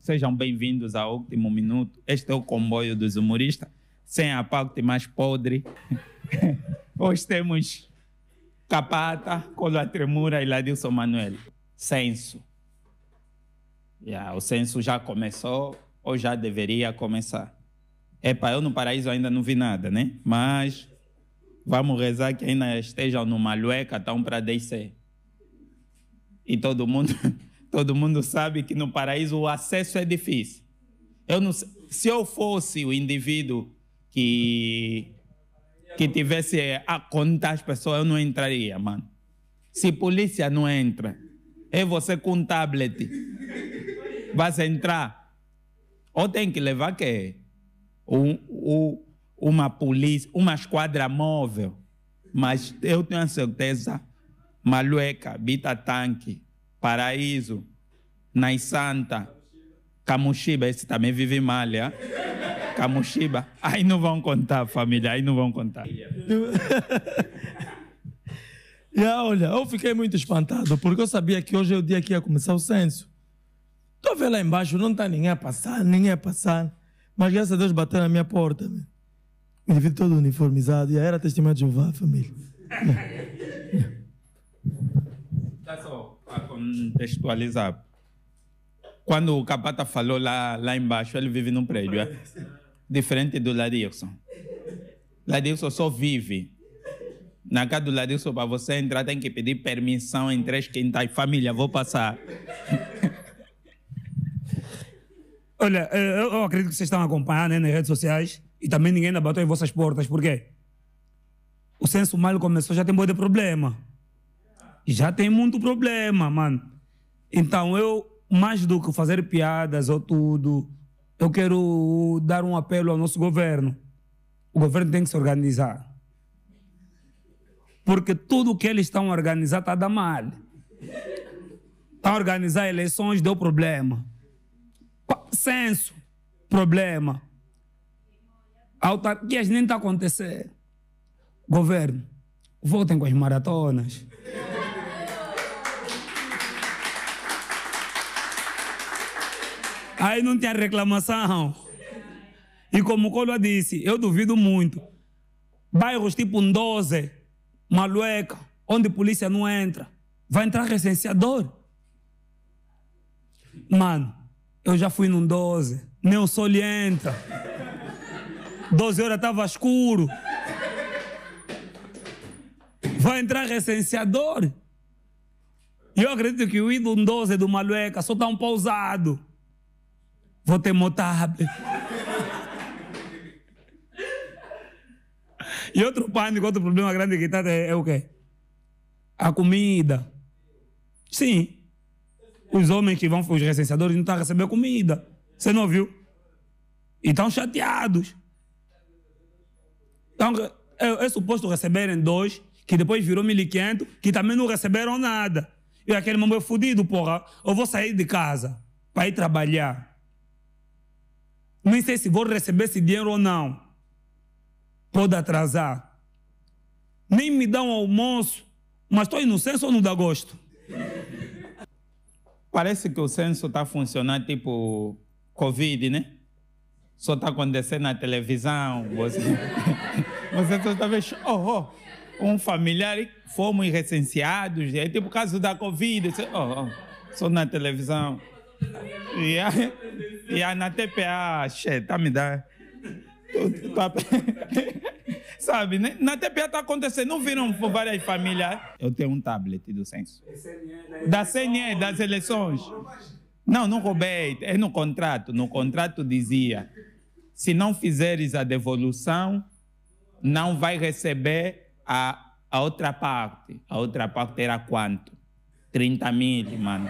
Sejam bem-vindos ao Último Minuto. Este é o comboio dos humoristas, sem a parte mais podre. Hoje temos Capata, Colo Tremura e Ladilson Manuel. senso Yeah, o senso já começou, ou já deveria começar. Epa, eu no paraíso ainda não vi nada, né? Mas vamos rezar que ainda estejam numa lueca, estão para descer. E todo mundo Todo mundo sabe que no paraíso o acesso é difícil. Eu não, se eu fosse o indivíduo que, que tivesse a contar as pessoas, eu não entraria, mano. Se polícia não entra, é você com tablet. Vai entrar. Ou tem que levar que um, um, uma polícia, uma esquadra móvel. Mas eu tenho a certeza, Malueca, Bita Tanque, Paraíso, Nas Santa, Camuxiba, esse também vive em Malha. Camuxiba. É? Aí não vão contar, família, aí não vão contar. yeah, olha, eu fiquei muito espantado, porque eu sabia que hoje é o dia que ia começar o censo. Estou vendo lá embaixo, não está ninguém a passar, ninguém a passar. Mas graças a Deus bateu na minha porta. Me vi todo uniformizado, e aí era testemunho de Jeová, família contextualizar. Quando o Capata falou lá, lá embaixo, ele vive num prédio, é? diferente do Ladirson. Ladirson só vive. Na casa do Ladirson, para você entrar, tem que pedir permissão em três quintais. Família, vou passar. Olha, eu acredito que vocês estão acompanhando né, nas redes sociais e também ninguém ainda em vossas portas. Por quê? O senso mal começou já tem um de problema já tem muito problema, mano. Então eu, mais do que fazer piadas ou tudo, eu quero dar um apelo ao nosso governo. O governo tem que se organizar. Porque tudo que eles estão a organizar está a dar mal. Estão tá a organizar eleições, deu problema. Censo, problema. Autarquias nem está a acontecer. Governo, voltem com as maratonas. Aí não tinha reclamação. E como o colo disse, eu duvido muito. Bairros tipo 12, Malueca, onde polícia não entra, vai entrar recenseador. Mano, eu já fui num 12, nem o sol entra. 12 horas estava escuro. Vai entrar recenseador. E eu acredito que o ídolo 12 do Malueca só está um pausado. Vou ter motarbe. e outro pânico, outro problema grande que está é, é o quê? A comida. Sim. Os homens que vão, os recenseadores, não estão tá a receber comida. Você não viu? E estão chateados. Então, é, é suposto receberem dois, que depois virou 1.500, que também não receberam nada. E aquele mambo é fudido, porra. Eu vou sair de casa para ir trabalhar nem sei se vou receber esse dinheiro ou não. Pode atrasar. Nem me dão almoço, mas estou no censo ou não dá gosto? Parece que o censo está funcionando tipo Covid, né? Só está acontecendo na televisão. Você, você só está vendo, oh, oh, um familiar, fomos recenseados, é tipo o caso da Covid, você, oh, oh, só na televisão. E a, e a na TPA, che, tá me dá. Tá sabe, né? na TPA tá acontecendo, não viram várias famílias. Eu tenho um tablet do censo. Da CNE, das eleições. Não, não roubei, é no contrato. No contrato dizia: se não fizeres a devolução, não vai receber a, a outra parte. A outra parte era quanto? 30 mil, mano.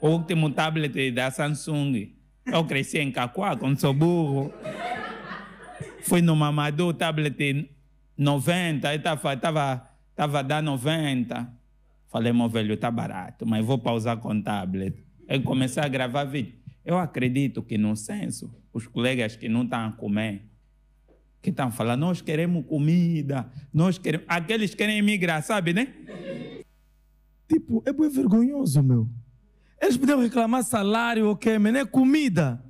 O último tablet da Samsung. Eu cresci em Cacoá, com sou burro. Fui no Mamadou, tablet 90, estava tava, tava dando 90. Falei, meu velho, tá barato, mas vou pausar com tablet. Eu comecei a gravar vídeo. Eu acredito que no senso, os colegas que não estão a comer, que estão falando, nós queremos comida, nós queremos. Aqueles querem emigrar, sabe, né? Tipo, é bem vergonhoso, meu. Eles podiam reclamar salário, ok, mas nem comida.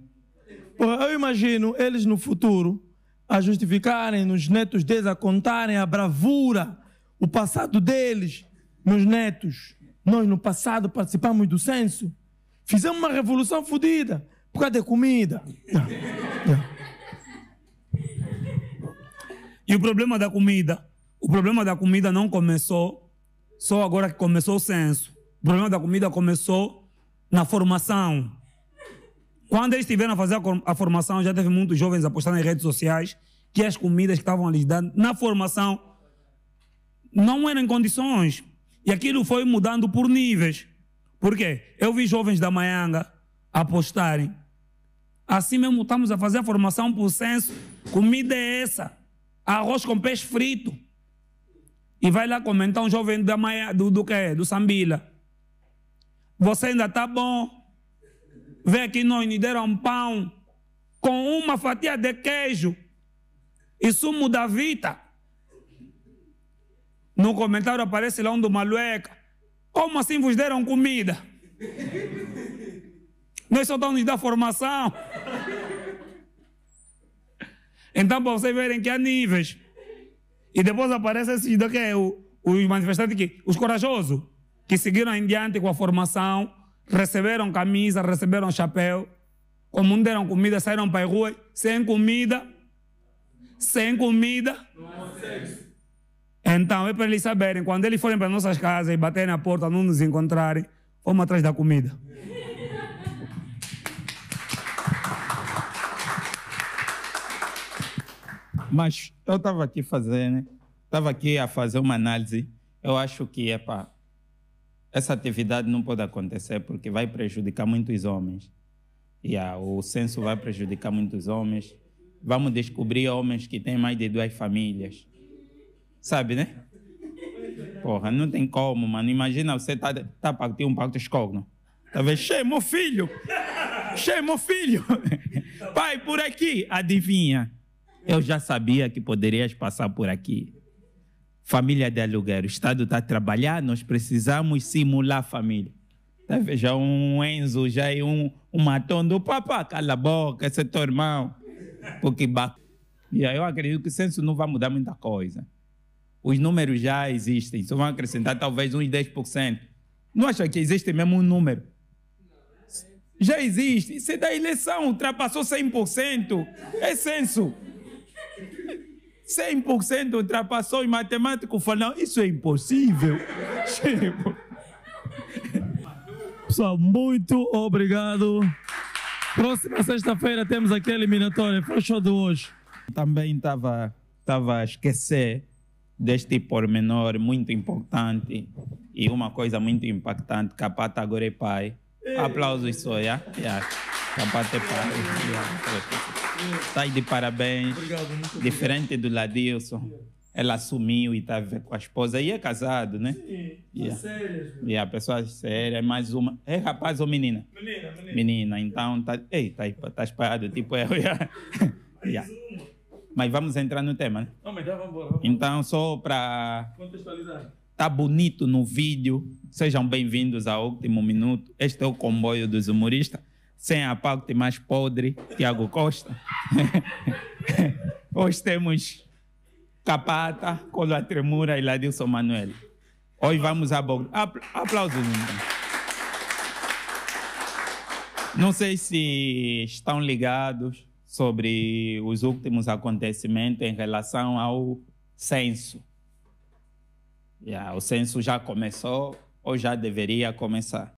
Eu imagino eles no futuro a justificarem nos netos deles, a contarem a bravura, o passado deles meus netos. Nós, no passado, participamos do censo. Fizemos uma revolução fodida por causa de comida. E o problema da comida? O problema da comida não começou só agora que começou o censo. O problema da comida começou na formação. Quando eles estiveram a fazer a formação, já teve muitos jovens a postar nas redes sociais que as comidas que estavam ali dando na formação não eram em condições. E aquilo foi mudando por níveis. Por quê? Eu vi jovens da Maianga apostarem. Assim mesmo estamos a fazer a formação por censo. Comida é essa. Arroz com peixe frito. E vai lá comentar um jovem da Maia, do, do que? Do Sambila. Você ainda está bom? Vê que nós lhe deram pão com uma fatia de queijo e sumo da vida. No comentário aparece lá um do Malueca. Como assim vos deram comida? Nós só estamos nos formação. Então, para vocês verem que há níveis. E depois aparece esse, que é o, os manifestantes aqui, os corajosos que seguiram em diante com a formação, receberam camisa, receberam chapéu, como não deram comida, saíram para a rua sem comida, sem comida. Então é para eles saberem, quando eles forem para nossas casas e baterem a porta, não nos encontrarem, vamos atrás da comida. Mas eu estava aqui fazendo, estava né? aqui a fazer uma análise. Eu acho que é para essa atividade não pode acontecer porque vai prejudicar muitos homens. Yeah, o censo vai prejudicar muitos homens. Vamos descobrir homens que têm mais de duas famílias. Sabe, né? Porra, não tem como, mano. Imagina você tá, tá partindo um pacto escogno. Talvez, tá meu filho! Chama meu filho! Pai, por aqui! Adivinha? Eu já sabia que poderias passar por aqui família de aluguel. O Estado está a trabalhar, nós precisamos simular família. Tá, veja, um Enzo já é um, um matão do papá, cala a boca, esse é teu irmão. Porque e aí eu acredito que o censo não vai mudar muita coisa. Os números já existem, só vão acrescentar talvez uns 10%. Não acha que existe mesmo um número? Já existe. Isso é da eleição, ultrapassou 100%. É censo. 100% ultrapassou em matemática. falou, não, isso é impossível. tipo... Pessoal, muito obrigado. Próxima sexta-feira temos aqui a eliminatória. Foi o show de hoje. Também estava a esquecer deste pormenor muito importante e uma coisa muito impactante. Capata agora é pai. Aplausos só, yeah? yeah bater palmas. Sai de parabéns. Obrigado, muito Diferente obrigado. do Ladilson. Ela assumiu e tá com a esposa. E é casado, né? Sim, yeah. Tá é. sério. Yeah, pessoa é séria. É mais uma. É rapaz ou menina? Menina, menina. Menina, então tá. Ei, tá, tá espalhado. Tipo, é. yeah. yeah. Mas vamos entrar no tema, né? Não, mas já vamos embora. Então, só para. Contextualizar tá bonito no vídeo. Sejam bem-vindos ao último minuto. Este é o comboio dos humoristas sem a parte mais podre, Tiago Costa. Hoje temos Capata, Cola Tremura e Ladilson Manuel. Hoje vamos abordar. Apl aplausos. Então. Não sei se estão ligados sobre os últimos acontecimentos em relação ao censo. Yeah, o censo já começou ou já deveria começar.